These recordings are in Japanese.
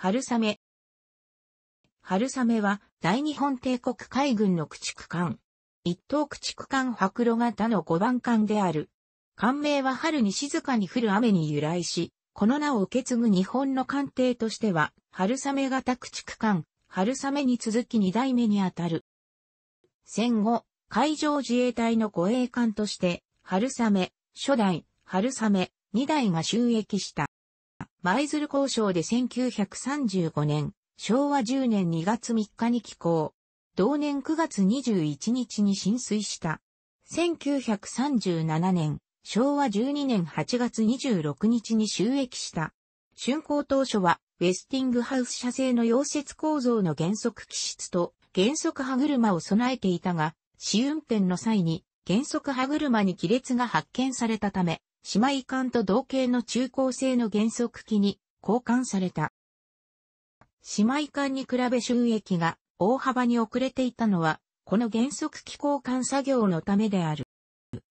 春雨。春雨は大日本帝国海軍の駆逐艦。一等駆逐艦白露型の5番艦である。艦名は春に静かに降る雨に由来し、この名を受け継ぐ日本の艦艇としては、春雨型駆逐艦、春雨に続き2代目にあたる。戦後、海上自衛隊の護衛艦として、春雨、初代、春雨、2代が収益した。舞鶴交渉で1935年、昭和10年2月3日に寄港。同年9月21日に浸水した。1937年、昭和12年8月26日に収益した。竣工当初は、ウェスティングハウス社製の溶接構造の原則機質と原則歯車を備えていたが、試運転の際に原則歯車に亀裂が発見されたため、姉妹艦と同型の中高性の原則機に交換された。姉妹艦に比べ収益が大幅に遅れていたのは、この原則機交換作業のためである。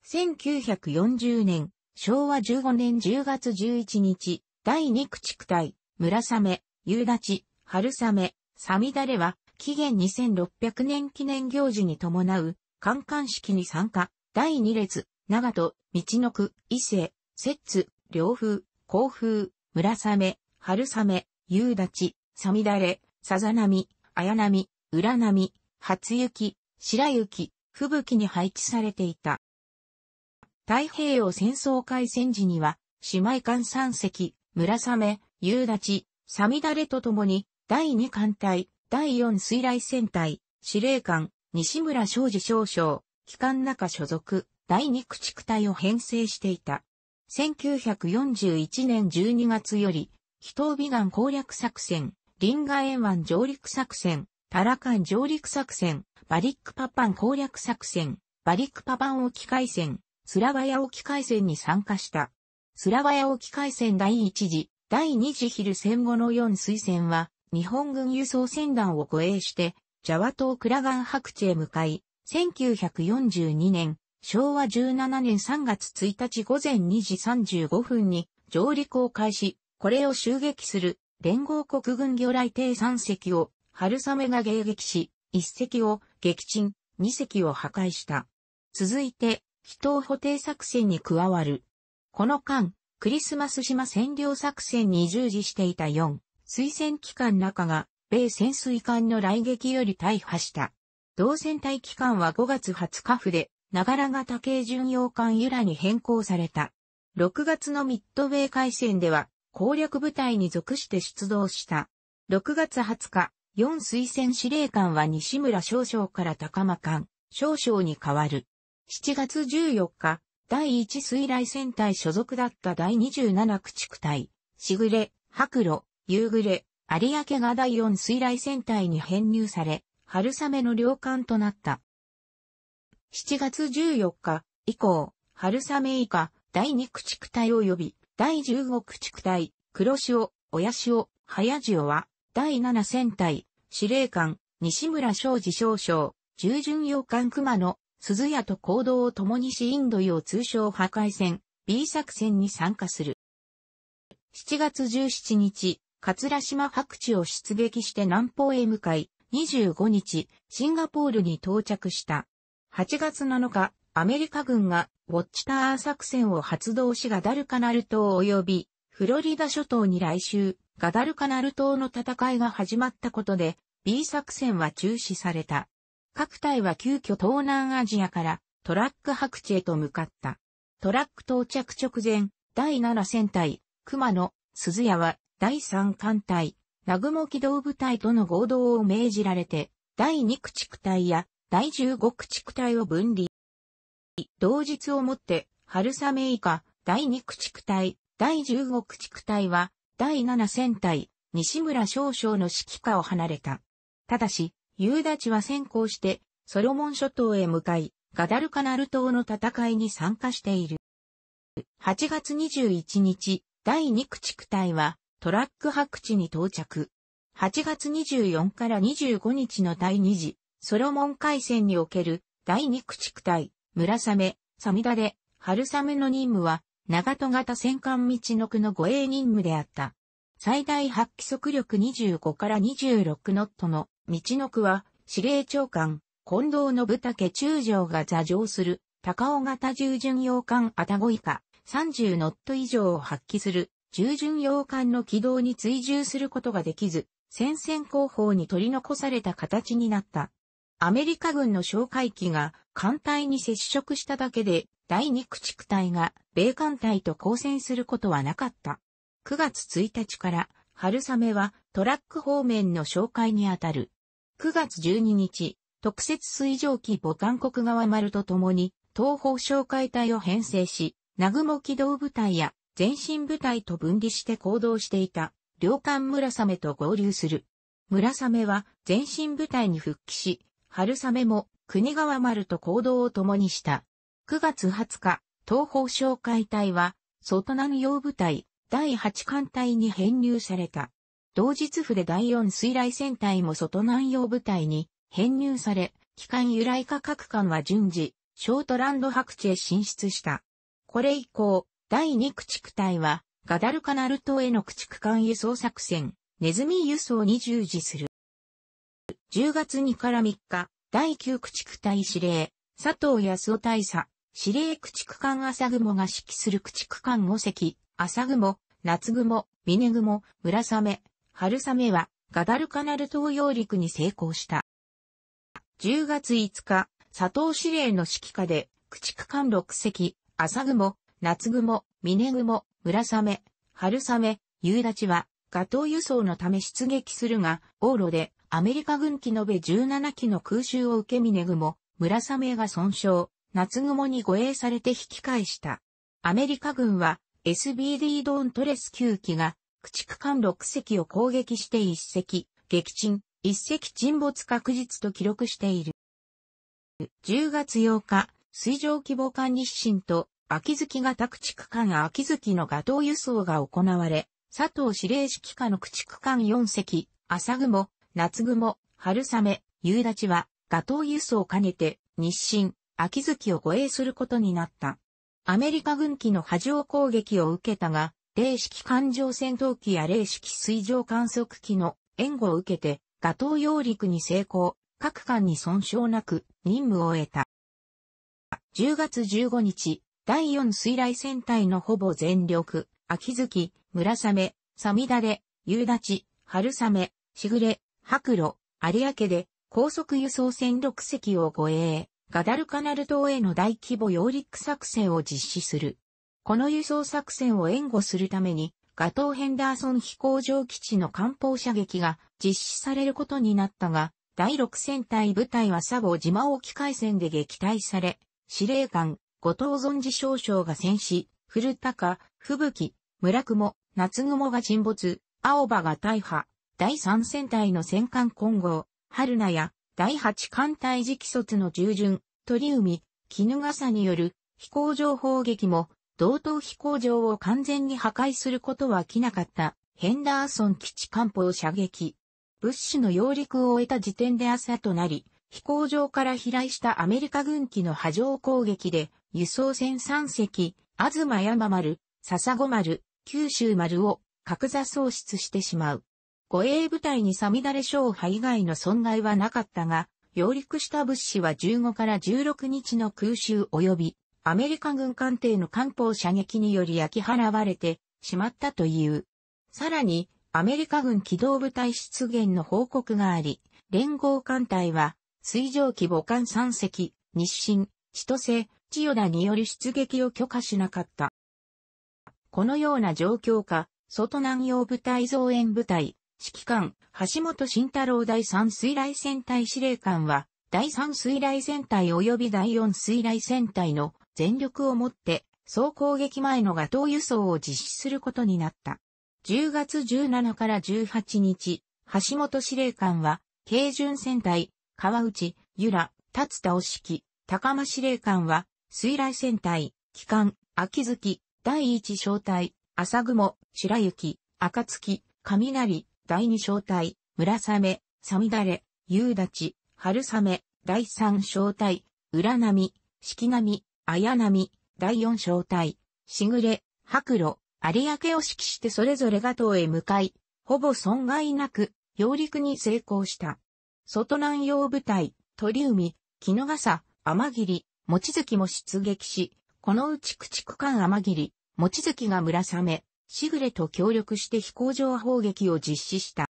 1940年、昭和15年10月11日、第2駆逐隊、村雨、夕立、春雨、サミダレは、紀元2600年記念行事に伴う、観艦式に参加、第2列、長戸、道の区、伊勢、摂津、両風、甲風、村雨、春雨、夕立、さみだれ、さざ波、綾波、浦波、初雪、白雪、吹雪に配置されていた。太平洋戦争開戦時には、姉妹艦三隻、村雨、夕立、さみだれとともに、第二艦隊、第四水雷戦隊、司令官、西村昌司少将、機関中所属。第二駆逐隊を編成していた。1941年12月より、非東美岸攻略作戦、リンガ沿湾上陸作戦、タラカン上陸作戦、バリックパパン攻略作戦、バリックパパン沖海戦、スラワヤ沖海戦に参加した。スラワヤ沖海戦第一次、第二次昼戦後の4水戦は、日本軍輸送船団を護衛して、ジャワ島クラガン白地へ向かい、1942年、昭和17年3月1日午前2時35分に上陸を開始、これを襲撃する連合国軍魚雷艇3隻を春雨が迎撃し、1隻を撃沈、2隻を破壊した。続いて、人を補定作戦に加わる。この間、クリスマス島占領作戦に従事していた4、推薦機関中が、米潜水艦の来撃より大破した。同戦隊機関は5月20日府で、ながら型軽巡洋艦由来に変更された。6月のミッドウェー海戦では攻略部隊に属して出動した。6月20日、4推薦司令官は西村少将から高間艦、少将に変わる。7月14日、第1水雷戦隊所属だった第27駆逐隊、しぐれ、白露、夕暮れ、有明が第4水雷戦隊に編入され、春雨の領艦となった。7月14日以降、春雨以下、第2駆逐隊及び、第15駆逐隊、黒潮、親潮、早潮は、第7戦隊、司令官、西村昌司少将、従順洋艦熊野、鈴屋と行動を共にしインド洋通商破壊戦、B 作戦に参加する。7月17日、桂島白地を出撃して南方へ向かい、25日、シンガポールに到着した。8月7日、アメリカ軍がウォッチター作戦を発動しガダルカナル島及びフロリダ諸島に来襲、ガダルカナル島の戦いが始まったことで B 作戦は中止された。各隊は急遽東南アジアからトラック白地へと向かった。トラック到着直前、第7戦隊、熊野、鈴谷は第3艦隊、南雲機動部隊との合同を命じられて、第2駆逐隊や第15駆逐隊を分離。同日をもって、春雨以下、第2駆逐隊、第15駆逐隊は、第7戦隊、西村少将の指揮下を離れた。ただし、夕立は先行して、ソロモン諸島へ向かい、ガダルカナル島の戦いに参加している。8月21日、第2駆逐隊は、トラック白地に到着。8月24から25日の第2次、ソロモン海戦における第二駆逐隊、村雨、サミダレ、春雨の任務は、長戸型戦艦道の区の護衛任務であった。最大発揮速力25から26ノットの道の区は、司令長官、近藤信武中将が座上する、高尾型従巡洋艦アタゴ以下、30ノット以上を発揮する、従巡洋艦の軌道に追従することができず、戦線後方に取り残された形になった。アメリカ軍の哨戒機が艦隊に接触しただけで、第二駆逐隊が米艦隊と交戦することはなかった。9月1日から春雨はトラック方面の紹介にあたる。9月12日、特設水上機母艦国側丸と共に東方紹介隊を編成し、南雲機動部隊や前進部隊と分離して行動していた、両艦村雨と合流する。村雨は前進部隊に復帰し、春雨も国川丸と行動を共にした。9月20日、東方商会隊は、外南洋部隊、第8艦隊に編入された。同日府で第4水雷戦隊も外南洋部隊に編入され、機関由来化各艦は順次、ショートランド白地へ進出した。これ以降、第2駆逐隊は、ガダルカナル島への駆逐艦輸送作戦、ネズミ輸送に従事する。10月2から3日、第9駆逐隊司令、佐藤康夫大佐、司令駆逐艦朝雲が指揮する駆逐艦5隻、朝雲、夏雲、峰雲、村雨、春雨は、ガダルカナル東洋陸に成功した。10月5日、佐藤司令の指揮下で、駆逐艦6隻、朝雲、夏雲、峰雲、村雨、春雨、夕立は、ガトー輸送のため出撃するが、往路で、アメリカ軍機延べ17機の空襲を受け峰雲、村雨が損傷、夏雲に護衛されて引き返した。アメリカ軍は SBD ドーントレス9機が駆逐艦6隻を攻撃して1隻、撃沈、1隻沈没確実と記録している。10月8日、水上規模艦日清と秋月型駆逐艦秋月の画像輸送が行われ、佐藤司令指揮下の駆逐艦4隻、朝雲、夏雲、春雨、夕立は、ガトー輸送を兼ねて、日清、秋月を護衛することになった。アメリカ軍機の波状攻撃を受けたが、零式艦上戦闘機や零式水上観測機の援護を受けて、ガトー揚陸に成功、各艦に損傷なく任務を終えた。10月15日、第4水雷戦隊のほぼ全力、秋月、村雨、サミダレ、夕立春雨、しぐれ、白露、有明で高速輸送船6隻を護衛、ガダルカナル島への大規模揚陸作戦を実施する。この輸送作戦を援護するために、ガトー・ヘンダーソン飛行場基地の艦砲射撃が実施されることになったが、第6戦隊部隊は佐合島沖海戦で撃退され、司令官、後藤存治少将が戦死、古高、吹雪、村雲、夏雲が沈没、青葉が大破、第3戦隊の戦艦混合、春菜や、第8艦隊次期卒の従順、鳥海、絹笠による飛行場砲撃も、同等飛行場を完全に破壊することはきなかった、ヘンダーソン基地艦砲射撃。物資の揚陸を終えた時点で朝となり、飛行場から飛来したアメリカ軍機の波状攻撃で、輸送船3隻、東山丸、笹子丸、九州丸を格座喪失してしまう。護衛部隊にサミダレ勝害以外の損害はなかったが、揚陸した物資は15から16日の空襲及び、アメリカ軍艦艇の艦砲射撃により焼き払われてしまったという。さらに、アメリカ軍機動部隊出現の報告があり、連合艦隊は、水上機母艦3隻、日清、千歳、千代田による出撃を許可しなかった。このような状況下、外南洋部隊増援部隊、指揮官、橋本慎太郎第3水雷戦隊司令官は、第3水雷戦隊及び第4水雷戦隊の全力をもって、総攻撃前のガトー輸送を実施することになった。10月17から18日、橋本司令官は、軽巡戦隊、川内、由良、達田を指揮、高間司令官は、水雷戦隊、機関、秋月、第一小隊、朝雲、白雪、暁、雷、第二小隊、村雨、さみだれ、夕立、春雨、第三小隊、浦波、四季波、綾波、第四小隊、しぐれ、白露、有明を指揮してそれぞれが島へ向かい、ほぼ損害なく、揚陸に成功した。外南洋部隊、鳥海、木の笠、天霧、餅月も出撃し、このうち駆逐艦天霧、餅月が村雨、シグレと協力して飛行場砲撃を実施した。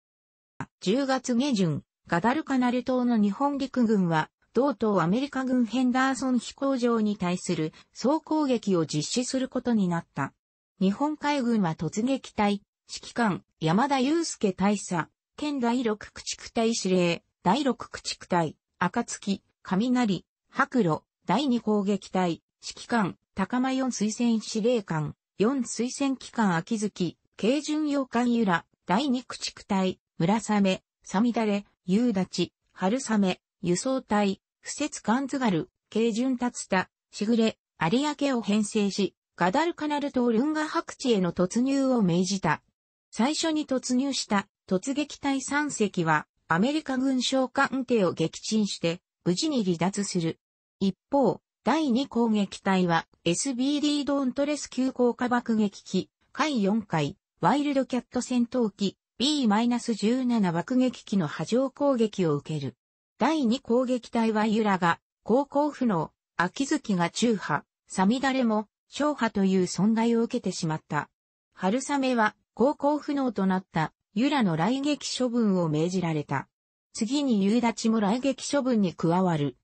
10月下旬、ガダルカナル島の日本陸軍は、同島アメリカ軍ヘンダーソン飛行場に対する総攻撃を実施することになった。日本海軍は突撃隊、指揮官、山田祐介大佐、県第6駆逐隊司令、第6駆逐隊、暁、雷、白露、第2攻撃隊、指揮官、高間四推薦司令官、4推薦期間秋月、軽巡洋館由良、第二駆逐隊、村雨、さみだれ、夕立、春雨、輸送隊、不節関津軽、軽巡達田、しぐれ、有明を編成し、ガダルカナル島ルンガ白地への突入を命じた。最初に突入した突撃隊3隻はアメリカ軍将官艇を撃沈して無事に離脱する。一方、第2攻撃隊は SBD ドーントレス急降下爆撃機、回4回、ワイルドキャット戦闘機 B-17 爆撃機の波状攻撃を受ける。第2攻撃隊はユラが、航行不能、秋月が中波、サミダレも、小波という損害を受けてしまった。春雨は、航行不能となった、ユラの来撃処分を命じられた。次に夕立も来撃処分に加わる。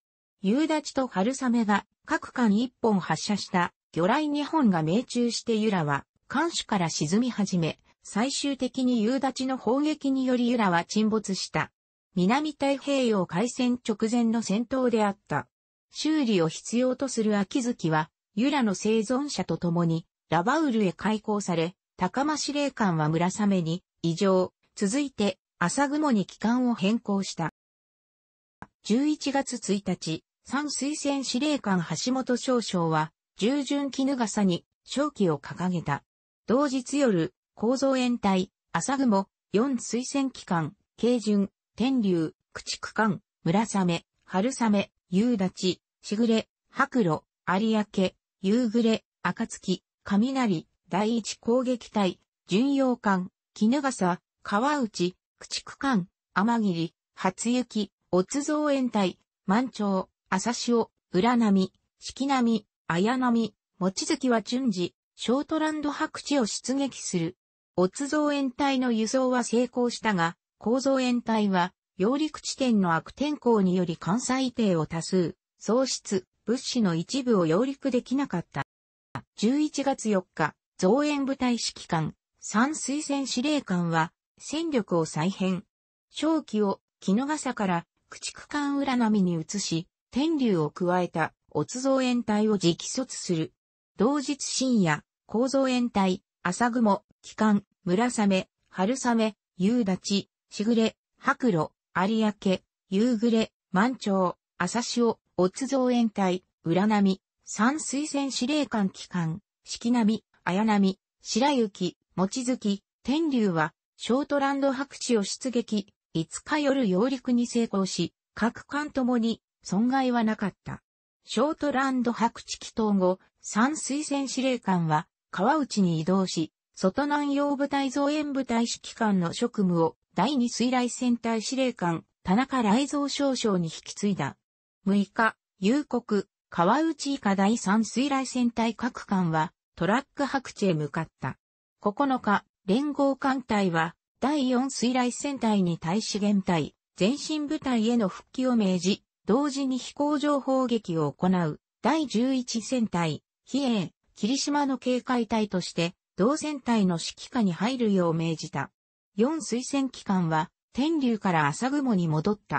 夕立と春雨が各艦一本発射した魚雷二本が命中して由良は艦首から沈み始め、最終的に夕立の砲撃により由良は沈没した。南太平洋海戦直前の戦闘であった。修理を必要とする秋月は、由良の生存者と共に、ラバウルへ開港され、高間司令官は村雨に、異常、続いて、朝雲に帰還を変更した。11月1日、三水薦司令官橋本少将は、従順絹笠に正気を掲げた。同日夜、構造延隊、朝雲、四水薦機関、慶順、天竜、駆逐艦、村雨、春雨、夕立、しぐれ、白露、有明、夕暮れ、暁、雷、第一攻撃隊、巡洋艦、絹笠、川内、駆逐艦、天霧、初雪、乙造園隊、満潮、朝潮、浦波、四季波、綾波、望月は順次、ショートランド白地を出撃する。オツ造園隊の輸送は成功したが、構造園隊は、揚陸地点の悪天候により関西艇を多数、喪失、物資の一部を揚陸できなかった。11月4日、造園部隊指揮官、三水戦司令官は、戦力を再編。正気を、木の笠から、駆逐艦浦波に移し、天竜を加えた、乙造園隊を直卒する。同日深夜、構造園隊、朝雲、機関、村雨、春雨、夕立、しぐれ、白露、有明、夕暮れ、満潮、朝潮、乙造園隊、浦波、三水線司令官機関、四季波、綾波、白雪、望月、天竜は、ショートランド白地を出撃、5日夜揚陸に成功し、各艦ともに損害はなかった。ショートランド白地祈祷後、三水戦司令官は川内に移動し、外南洋部隊増援部隊指揮官の職務を第二水雷戦隊司令官田中雷蔵少将に引き継いだ。6日、夕刻、川内以下第三水雷戦隊各艦はトラック白地へ向かった。9日、連合艦隊は第四水雷戦隊に対し現隊、前進部隊への復帰を命じ、同時に飛行情報撃を行う第11戦隊、比叡、霧島の警戒隊として同戦隊の指揮下に入るよう命じた。4推薦機関は天竜から朝雲に戻った。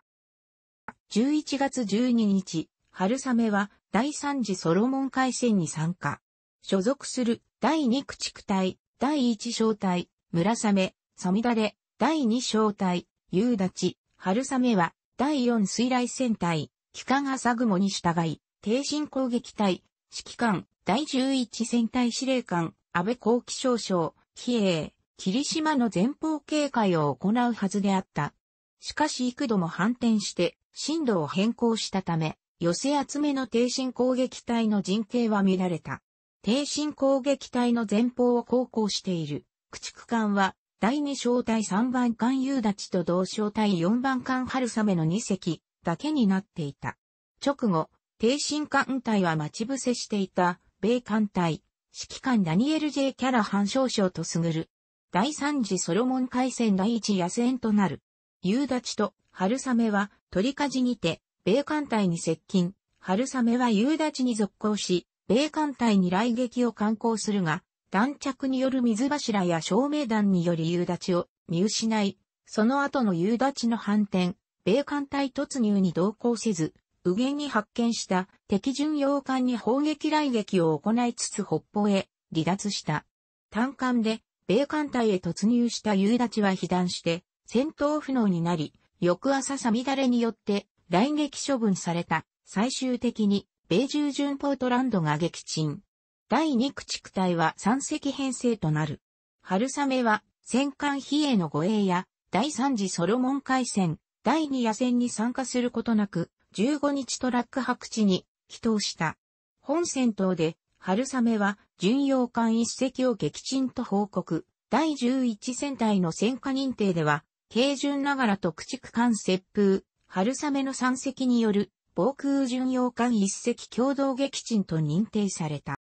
11月12日、春雨は第3次ソロモン海戦に参加。所属する第2駆逐隊、第1小隊、村雨、サミダレ、第2小隊、夕立、春雨は第4水雷戦隊、機関浅雲に従い、低進攻撃隊、指揮官、第11戦隊司令官、安倍後期少将、比叡、霧島の前方警戒を行うはずであった。しかし幾度も反転して、進路を変更したため、寄せ集めの低進攻撃隊の陣形は見られた。低進攻撃隊の前方を航行している、駆逐艦は第2小隊3番艦夕立と同小隊4番艦春雨の2隻だけになっていた。直後、停進艦隊は待ち伏せしていた、米艦隊、指揮官ダニエル・ J・ キャラハン少将とすぐる。第3次ソロモン海戦第1野戦となる。夕立と春雨は鳥じにて、米艦隊に接近。春雨は夕立に続行し、米艦隊に来撃を観光するが、弾着による水柱や照明弾により夕立を見失い、その後の夕立の反転、米艦隊突入に同行せず、右舷に発見した敵巡洋艦に砲撃来撃を行いつつ北方へ離脱した。単艦で米艦隊へ突入した夕立は被弾して、戦闘不能になり、翌朝さだれによって来撃処分された。最終的に、米中巡ポートランドが撃沈。第2駆逐隊は三隻編成となる。春雨は、戦艦比叡の護衛や、第3次ソロモン海戦、第2夜戦に参加することなく、15日トラック白地に、祈祷した。本戦闘で、春雨は、巡洋艦一隻を撃沈と報告。第11戦隊の戦火認定では、軽巡ながらと駆逐艦接風、春雨の三隻による、防空巡洋艦一隻共同撃沈と認定された。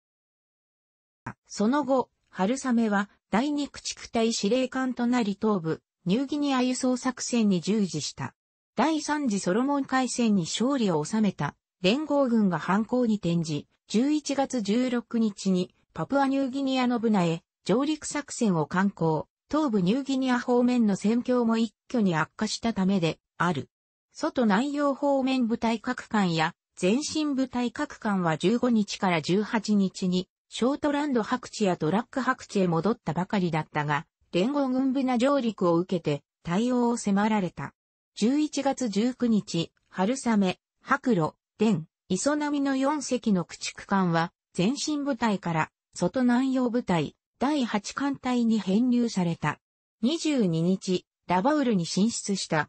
その後、春雨は第二駆逐隊司令官となり東部、ニューギニア輸送作戦に従事した。第三次ソロモン海戦に勝利を収めた連合軍が反抗に転じ、11月16日にパプアニューギニアのブナへ上陸作戦を敢行、東部ニューギニア方面の戦況も一挙に悪化したためである。外南洋方面部隊各艦や前進部隊各艦は15日から18日にショートランド白地やトラック白地へ戻ったばかりだったが、連合軍部な上陸を受けて対応を迫られた。11月19日、春雨、白露、電、磯波の4隻の駆逐艦は、前進部隊から、外南洋部隊、第8艦隊に編入された。22日、ラバウルに進出した。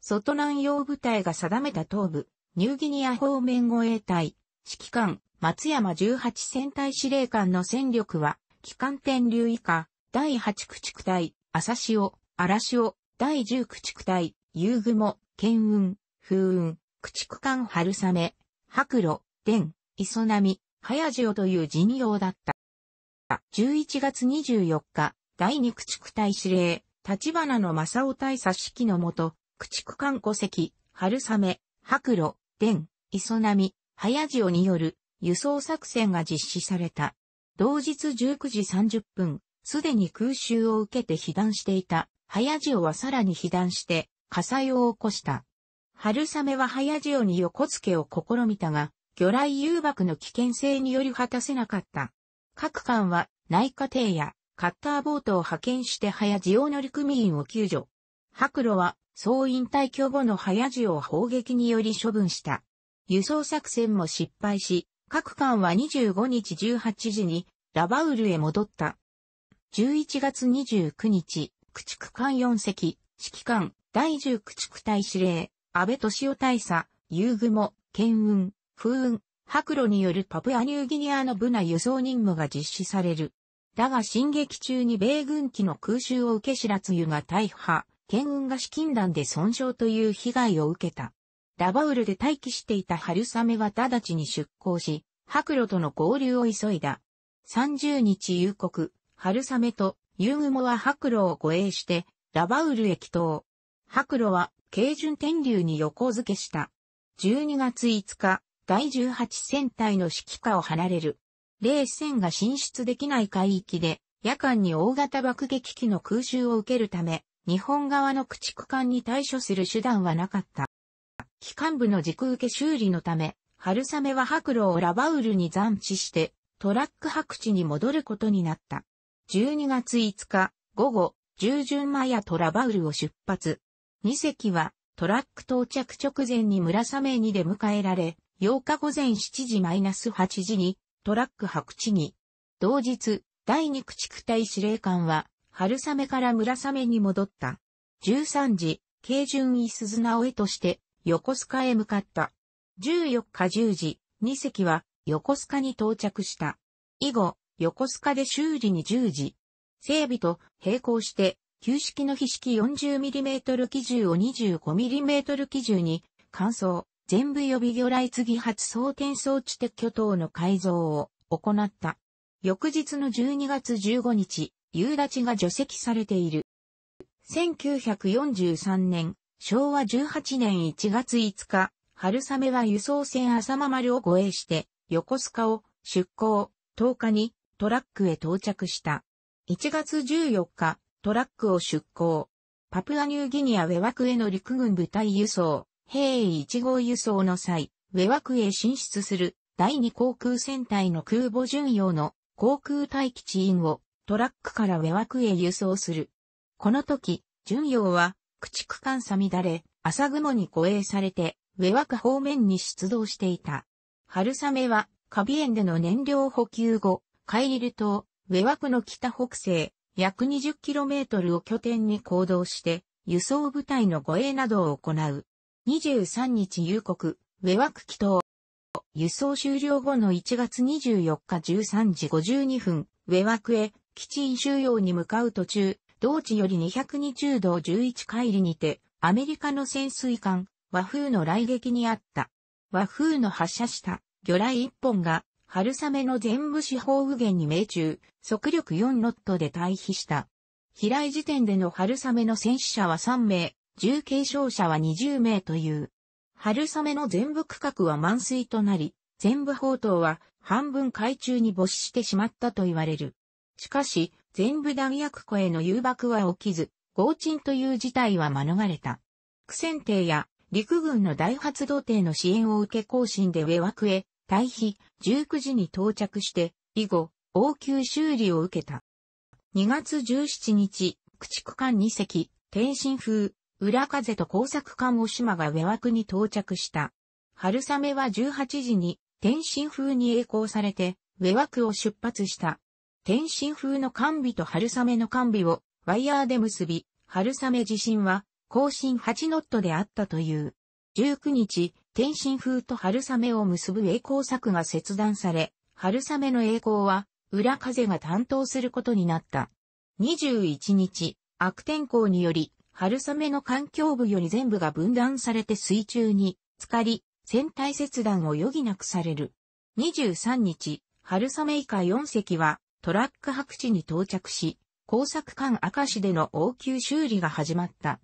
外南洋部隊が定めた東部、ニューギニア方面護衛隊、指揮官、松山18戦隊司令官の戦力は、機関天竜以下、第8駆逐隊、朝潮、荒潮、第10駆逐隊、夕雲、剣雲、風雲、駆逐艦春雨、白露、伝、磯波、早潮という陣容だった。11月24日、第2駆逐隊司令、立花の正雄大佐指揮のもと、駆逐艦戸籍、春雨、白露、伝、磯波、早塩による輸送作戦が実施された。同日19時30分、すでに空襲を受けて被弾していた、早塩はさらに被弾して、火災を起こした。春雨は早塩に横付けを試みたが、魚雷誘爆の危険性により果たせなかった。各艦は内科艇やカッターボートを派遣して早塩乗組員を救助。白露は総引退去後の早塩を砲撃により処分した。輸送作戦も失敗し、各艦は25日18時にラバウルへ戻った。11月29日、駆逐艦4隻、指揮艦、第10駆逐隊司令、安倍敏夫大佐、遊具も、剣運、風運、白露によるパプアニューギニアの部内輸送任務が実施される。だが進撃中に米軍機の空襲を受け白露が大破、剣運が資金弾で損傷という被害を受けた。ラバウルで待機していた春雨は直ちに出港し、白露との合流を急いだ。30日夕刻、春雨と夕雲は白露を護衛して、ラバウルへ帰白露は、軽順天竜に横付けした。12月5日、第18戦隊の指揮下を離れる。冷戦が進出できない海域で、夜間に大型爆撃機の空襲を受けるため、日本側の駆逐艦に対処する手段はなかった。機関部の軸受け修理のため、春雨は白露をラバウルに残地して、トラック白地に戻ることになった。12月5日、午後、従順マヤとラバウルを出発。2隻は、トラック到着直前に村雨に出迎えられ、8日午前7時マイナス8時に、トラック白地に。同日、第2駆逐隊司令官は、春雨から村雨に戻った。13時、軽順伊鈴直江として、横須賀へ向かった。14日10時、2隻は横須賀に到着した。以後、横須賀で修理に10時、整備と並行して、旧式の非式 40mm 機銃を 25mm 機銃に、乾燥、全部予備魚雷継ぎ発装填装置撤去等の改造を行った。翌日の12月15日、夕立が除籍されている。1943年昭和18年1月5日、春雨は輸送船浅間丸を護衛して、横須賀を出港、10日にトラックへ到着した。1月14日、トラックを出港。パプアニューギニアウェワクへの陸軍部隊輸送、兵衛1号輸送の際、ウェワクへ進出する第2航空戦隊の空母巡洋の航空待機地員をトラックからウェワクへ輸送する。この時、巡洋は駆逐艦さみだれ、朝雲に護衛されて、上枠方面に出動していた。春雨は、カビ園での燃料補給後、カイリル島、上枠の北北西、約 20km を拠点に行動して、輸送部隊の護衛などを行う。23日夕刻、上枠祈祷。輸送終了後の1月24日13時52分、上枠へ、基地収容に向かう途中、同地より220度11海里にて、アメリカの潜水艦、和風の雷撃にあった。和風の発射した魚雷1本が、春雨の全部四方右舷に命中、速力4ノットで退避した。飛来時点での春雨の戦死者は3名、重軽傷者は20名という。春雨の全部区画は満水となり、全部砲塔は半分海中に没死してしまったと言われる。しかし、全部弾薬庫への誘爆は起きず、合鎮という事態は免れた。苦戦艇や陸軍の大発動艇の支援を受け更新で上枠へ、退避、19時に到着して、以後、応急修理を受けた。2月17日、駆逐艦2隻、天津風、裏風と工作艦お島が上枠に到着した。春雨は18時に、天津風に栄光されて、上枠を出発した。天津風の甘美と春雨の甘美をワイヤーで結び、春雨地震は更新8ノットであったという。19日、天津風と春雨を結ぶ栄光作が切断され、春雨の栄光は裏風が担当することになった。21日、悪天候により、春雨の環境部より全部が分断されて水中に、浸かり、船体切断を余儀なくされる。23日、春雨以下4隻は、トラック白地に到着し、工作艦赤石での応急修理が始まった。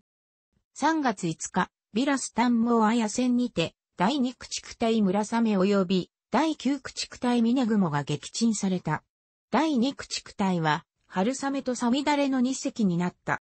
3月5日、ビラスタンモアヤ戦にて、第2駆逐隊村雨及び、第9駆逐隊峰雲が撃沈された。第2駆逐隊は、春雨とサミダレの2隻になった。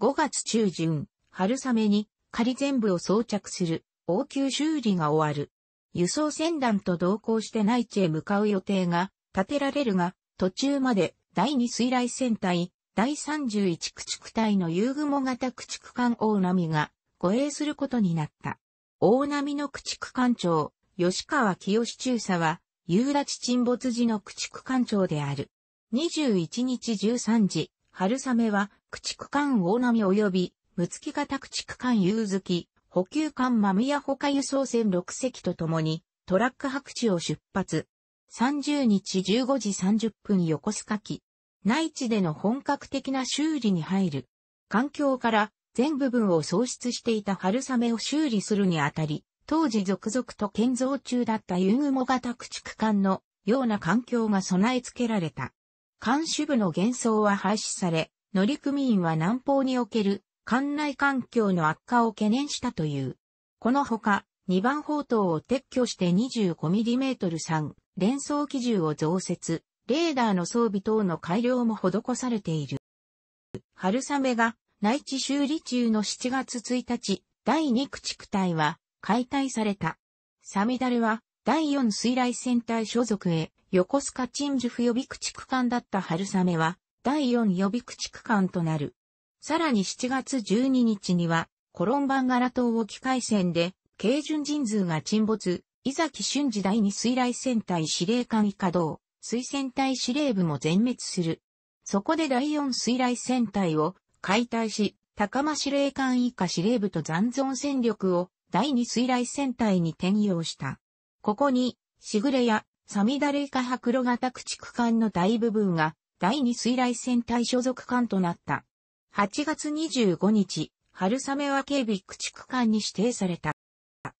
5月中旬、春雨に仮全部を装着する応急修理が終わる。輸送船団と同行して内地へ向かう予定が立てられるが、途中まで第2水雷戦隊、第31駆逐隊の遊雲型駆逐艦大波が護衛することになった。大波の駆逐艦長、吉川清中佐は、夕立沈没時の駆逐艦長である。21日13時、春雨は駆逐艦大波及び、六月型駆逐艦夕月、補給艦間宮他輸送船6隻と共に、トラック白地を出発。30日15時30分横須賀機。内地での本格的な修理に入る。環境から全部分を喪失していた春雨を修理するにあたり、当時続々と建造中だったユ雲モ型駆逐艦のような環境が備え付けられた。艦首部の幻想は廃止され、乗組員は南方における艦内環境の悪化を懸念したという。このほか、2番砲塔を撤去して 25mm3 連装機銃を増設、レーダーの装備等の改良も施されている。春雨が内地修理中の7月1日、第2駆逐隊は解体された。サミダルは第4水雷戦隊所属へ横須賀鎮守府予備駆逐艦だった春雨は第4予備駆逐艦となる。さらに7月12日にはコロンバンガラ島沖海戦で軽巡人数が沈没、伊崎俊時代に水雷戦隊司令官以下同、水戦隊司令部も全滅する。そこで第四水雷戦隊を解体し、高間司令官以下司令部と残存戦力を第二水雷戦隊に転用した。ここに、しぐれや、サミダレイカ白露型駆逐艦の大部分が、第二水雷戦隊所属艦となった。8月25日、春雨は警備駆逐艦に指定された。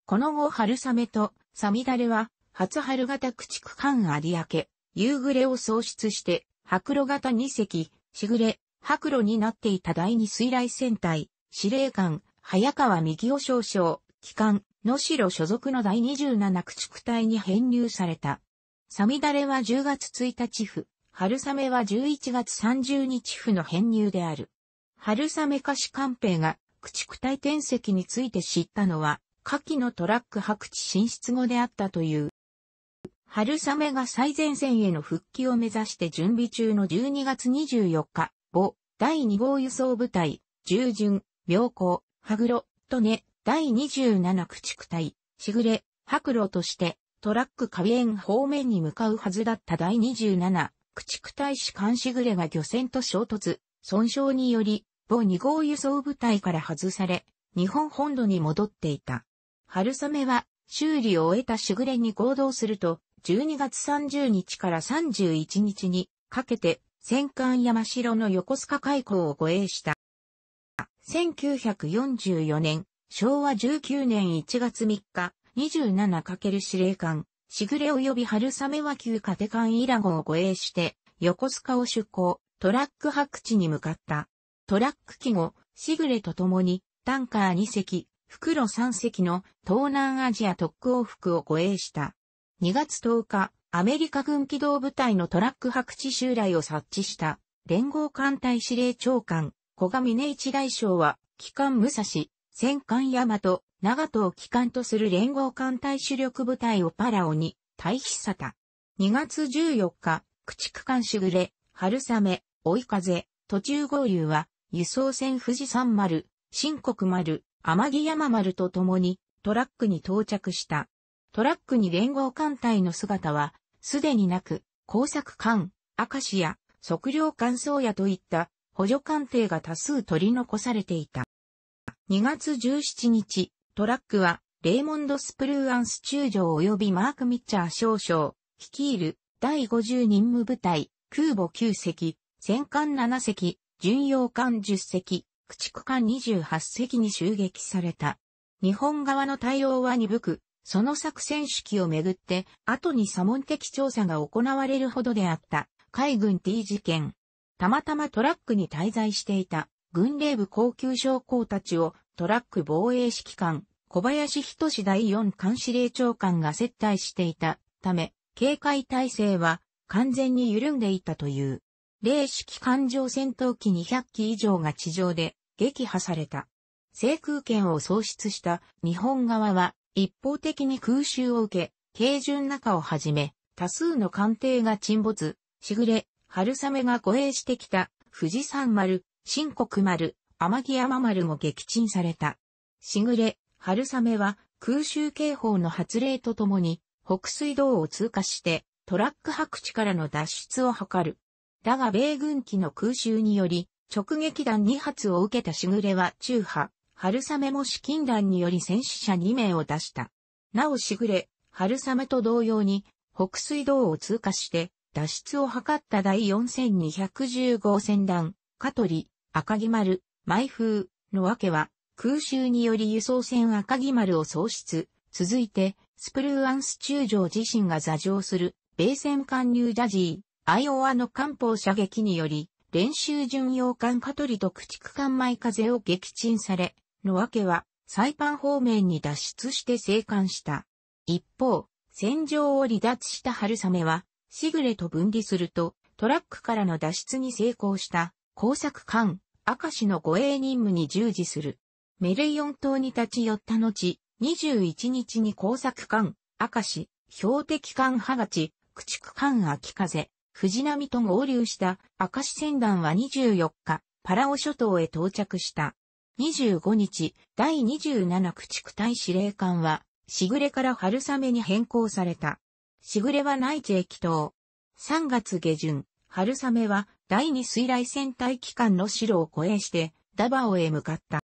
この後春雨とサミダレは、初春型駆逐艦有明、夕暮れを喪失して、白露型二隻、しぐれ、白露になっていた第二水雷戦隊、司令官、早川右尾少将、機関、野城所属の第27駆逐隊に編入された。サミダレは10月1日府、春雨は11月30日府の編入である。春雨歌詞官兵が駆逐隊転籍について知ったのは、下記のトラック白地進出後であったという。春雨が最前線への復帰を目指して準備中の12月24日、母、第2号輸送部隊、従順、妙高、羽黒、とね、第27駆逐隊、しぐれ、白露として、トラック下辺方面に向かうはずだった第27、駆逐隊士官しぐれが漁船と衝突、損傷により、母2号輸送部隊から外され、日本本土に戻っていた。春雨は修理を終えたしぐれに合同すると、12月30日から31日にかけて戦艦山城の横須賀海溝を護衛した。1944年、昭和19年1月3日、27× 司令官、しぐれ及び春雨和旧カテカンイラゴを護衛して、横須賀を出港、トラック白地に向かった。トラック機後、しぐれと共に、タンカー2隻、袋3隻の東南アジア特攻服を護衛した。2月10日、アメリカ軍機動部隊のトラック白地襲来を察知した連合艦隊司令長官、小賀峰一大将は、機関武蔵、戦艦大和、長戸を機関とする連合艦隊主力部隊をパラオに、退避さた。2月14日、駆逐艦しぐれ、春雨、追い風、途中合流は、輸送船富士山丸、新国丸、天城山丸と共にトラックに到着した。トラックに連合艦隊の姿は、すでになく、工作艦、明石や、測量艦装屋といった補助艦艇が多数取り残されていた。2月17日、トラックは、レイモンド・スプルーアンス中将及びマーク・ミッチャー少将、率いる第50任務部隊、空母9隻、戦艦7隻、巡洋艦10隻、駆逐艦28隻に襲撃された。日本側の対応は鈍く、その作戦指揮をめぐって、後に左門的調査が行われるほどであった、海軍 T 事件。たまたまトラックに滞在していた、軍令部高級将校たちを、トラック防衛指揮官、小林仁第四艦司令長官が接待していたため、警戒態勢は完全に緩んでいたという。零式艦上戦闘機200機以上が地上で撃破された。制空権を喪失した日本側は一方的に空襲を受け、軽巡中をはじめ、多数の艦艇が沈没、しぐれ、春雨が護衛してきた富士山丸、新国丸、天城山丸も撃沈された。しぐれ、春雨は空襲警報の発令とともに北水道を通過してトラック白地からの脱出を図る。だが米軍機の空襲により、直撃弾2発を受けたしぐれは中波、春雨も資金弾により戦死者2名を出した。なおしぐれ、春雨と同様に、北水道を通過して、脱出を図った第4215戦団、香取、赤木丸、舞風のわけは、空襲により輸送船赤木丸を喪失。続いて、スプルーアンス中将自身が座上する、米戦艦ニュージャジアイオワの艦砲射撃により、練習巡洋艦カトリと駆逐艦マイ風を撃沈され、のわけは、サイパン方面に脱出して生還した。一方、戦場を離脱した春雨は、シグレと分離すると、トラックからの脱出に成功した工作艦、アカシの護衛任務に従事する。メレイオン島に立ち寄った後、21日に工作艦、アカシ、標的艦ハガチ、駆逐艦秋風、藤波と合流した明石船団は24日、パラオ諸島へ到着した。25日、第27駆逐隊司令官は、しぐれから春雨に変更された。しぐれは内地へ帰投。3月下旬、春雨は第2水雷戦隊機関の城を越えして、ダバオへ向かった。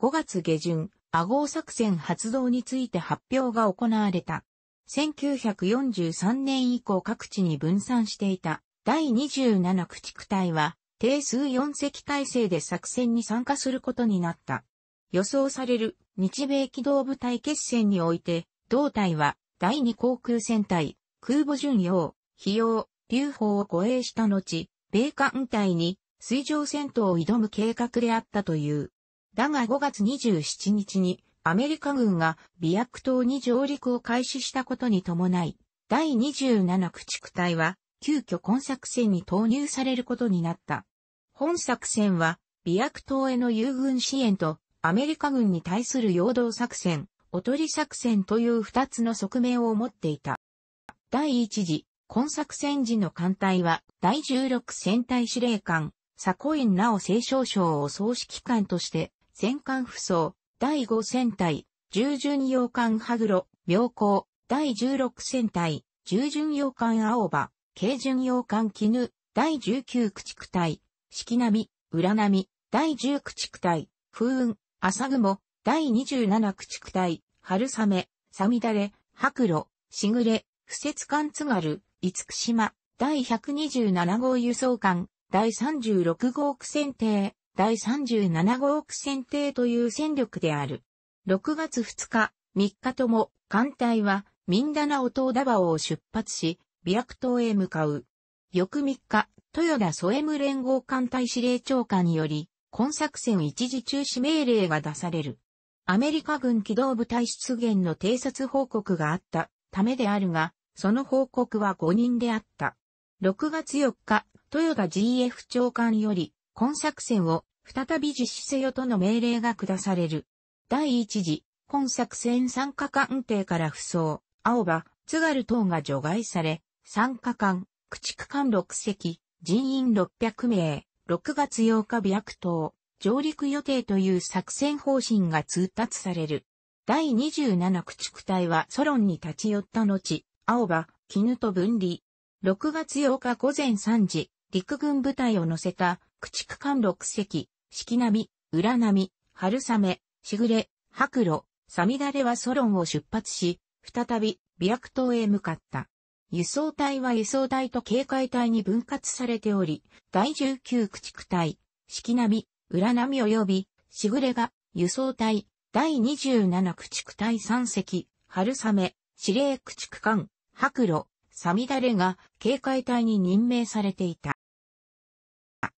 5月下旬、アゴー作戦発動について発表が行われた。1943年以降各地に分散していた第27駆逐隊は定数4隻体制で作戦に参加することになった。予想される日米機動部隊決戦において、同隊は第2航空戦隊、空母巡洋、飛用、流砲を護衛した後、米艦隊に水上戦闘を挑む計画であったという。だが5月27日にアメリカ軍が美薬島に上陸を開始したことに伴い、第27駆逐隊は、急遽本作戦に投入されることになった。本作戦は、美薬島への友軍支援と、アメリカ軍に対する陽動作戦、おとり作戦という二つの側面を持っていた。第一次、今作戦時の艦隊は、第16戦隊司令官、サコイン・ナオ清少将を総指揮官として、戦艦不装、第5戦隊、従順洋館グロ、妙高、第16戦隊、従順洋館青葉、軽順洋館絹、第19駆逐隊、四季波、浦波、第10駆逐隊、風雲、朝雲、第27駆逐隊、春雨、さみだれ、白露、しぐれ、不節艦津軽、五福島、第127号輸送艦、第36号苦戦艇、第37号億選定という戦力である。6月2日、3日とも、艦隊は、ミンダナオ島ダバオを出発し、ビアク島へ向かう。翌3日、豊田ソエム連合艦隊司令長官により、今作戦一時中止命令が出される。アメリカ軍機動部隊出現の偵察報告があったためであるが、その報告は5人であった。6月4日、豊田 GF 長官より、今作戦を再び実施せよとの命令が下される。第一次、本作戦参加官艇から不走、青葉、津軽等が除外され、参加官、駆逐艦6隻、人員600名、6月8日美白島、上陸予定という作戦方針が通達される。第27駆逐隊はソロンに立ち寄った後、青葉、絹と分離。6月8日午前3時、陸軍部隊を乗せた駆逐艦6隻、四季並み、裏波、春雨、しぐれ、白露、さみだれはソロンを出発し、再び、ビラク島へ向かった。輸送隊は輸送隊と警戒隊に分割されており、第19駆逐隊、四季並み、裏波及び、しぐれが、輸送隊、第27駆逐隊3隻、春雨、司令駆逐艦、白露、さみだれが警戒隊に任命されていた。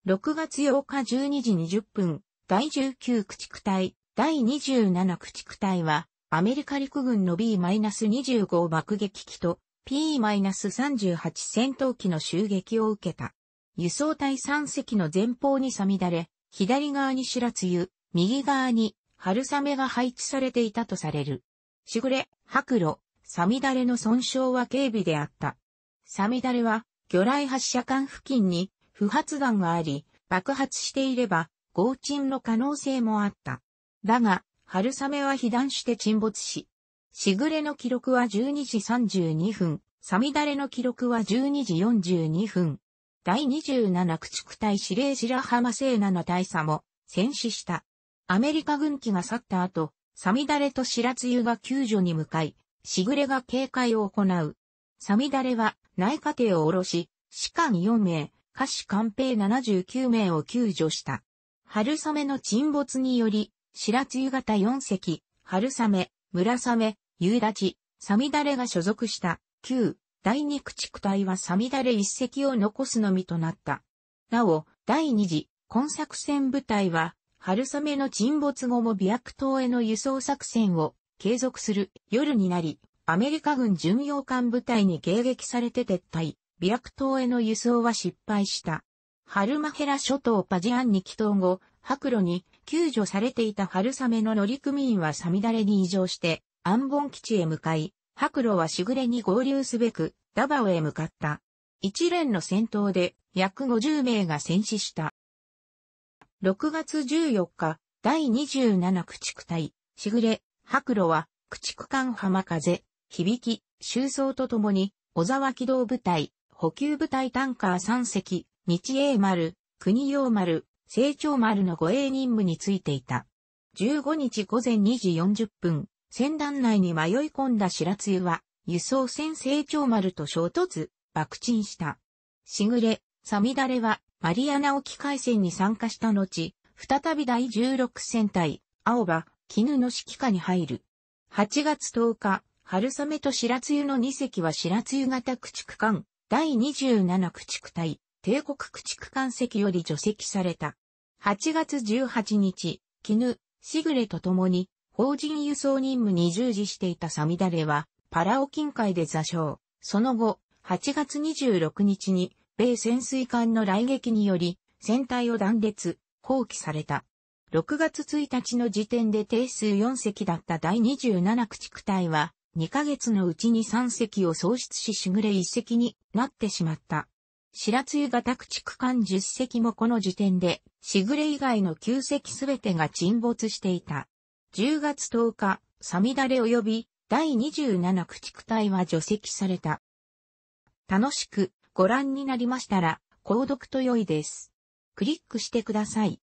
6月8日12時20分、第19駆逐隊、第27駆逐隊は、アメリカ陸軍の B-25 爆撃機と P-38 戦闘機の襲撃を受けた。輸送隊3隻の前方にさみだれ、左側に白露、右側に春雨が配置されていたとされる。しぐれ、白露、さみだれの損傷は軽微であった。さみだれは、魚雷発射管付近に不発弾があり、爆発していれば、合沈の可能性もあった。だが、春雨は被弾して沈没し、しぐれの記録は12時32分、さみだれの記録は12時42分。第27駆逐隊司令白浜聖奈の大佐も戦死した。アメリカ軍機が去った後、サミダレと白露が救助に向かい、しぐれが警戒を行う。サミダレは内科艇を下ろし、士官4名、下士官兵79名を救助した。春雨の沈没により、白露型4隻、春雨、村雨、夕立、サミダレが所属した旧第二駆逐隊はサミダレ1隻を残すのみとなった。なお、第二次、今作戦部隊は、春雨の沈没後も美白島への輸送作戦を継続する夜になり、アメリカ軍巡洋艦部隊に迎撃されて撤退。ビアク島への輸送は失敗した。ハルマヘラ諸島パジアンに帰島後、白露に救助されていた春雨の乗組員はサミダレに移乗して、アンボン基地へ向かい、白露はしぐれに合流すべく、ダバオへ向かった。一連の戦闘で約50名が戦死した。6月14日、第27駆逐隊、しぐれ、白露は、駆逐艦浜風、響き、収葬とともに、小沢機動部隊、補給部隊タンカー3隻、日英丸、国洋丸、成長丸の護衛任務についていた。15日午前2時40分、船団内に迷い込んだ白露は、輸送船成長丸と衝突、爆沈した。しぐれ、さみだれは、マリアナ沖海戦に参加した後、再び第16戦隊、青葉、絹の指揮下に入る。8月10日、春雨と白露の2隻は白露型駆逐艦、第27駆逐隊、帝国駆逐艦籍より除籍された。8月18日、絹、シグレと共に、法人輸送任務に従事していたサミダレは、パラオ近海で座礁。その後、8月26日に、米潜水艦の来撃により、船体を断裂、放棄された。6月1日の時点で定数4隻だった第27駆逐隊は、2ヶ月のうちに3隻を喪失し、シグレ1隻になってしまった。白露型駆逐艦10隻もこの時点で、しぐれ以外の9隻すべてが沈没していた。10月10日、サミダレ及び第27駆逐隊は除籍された。楽しくご覧になりましたら、購読と良いです。クリックしてください。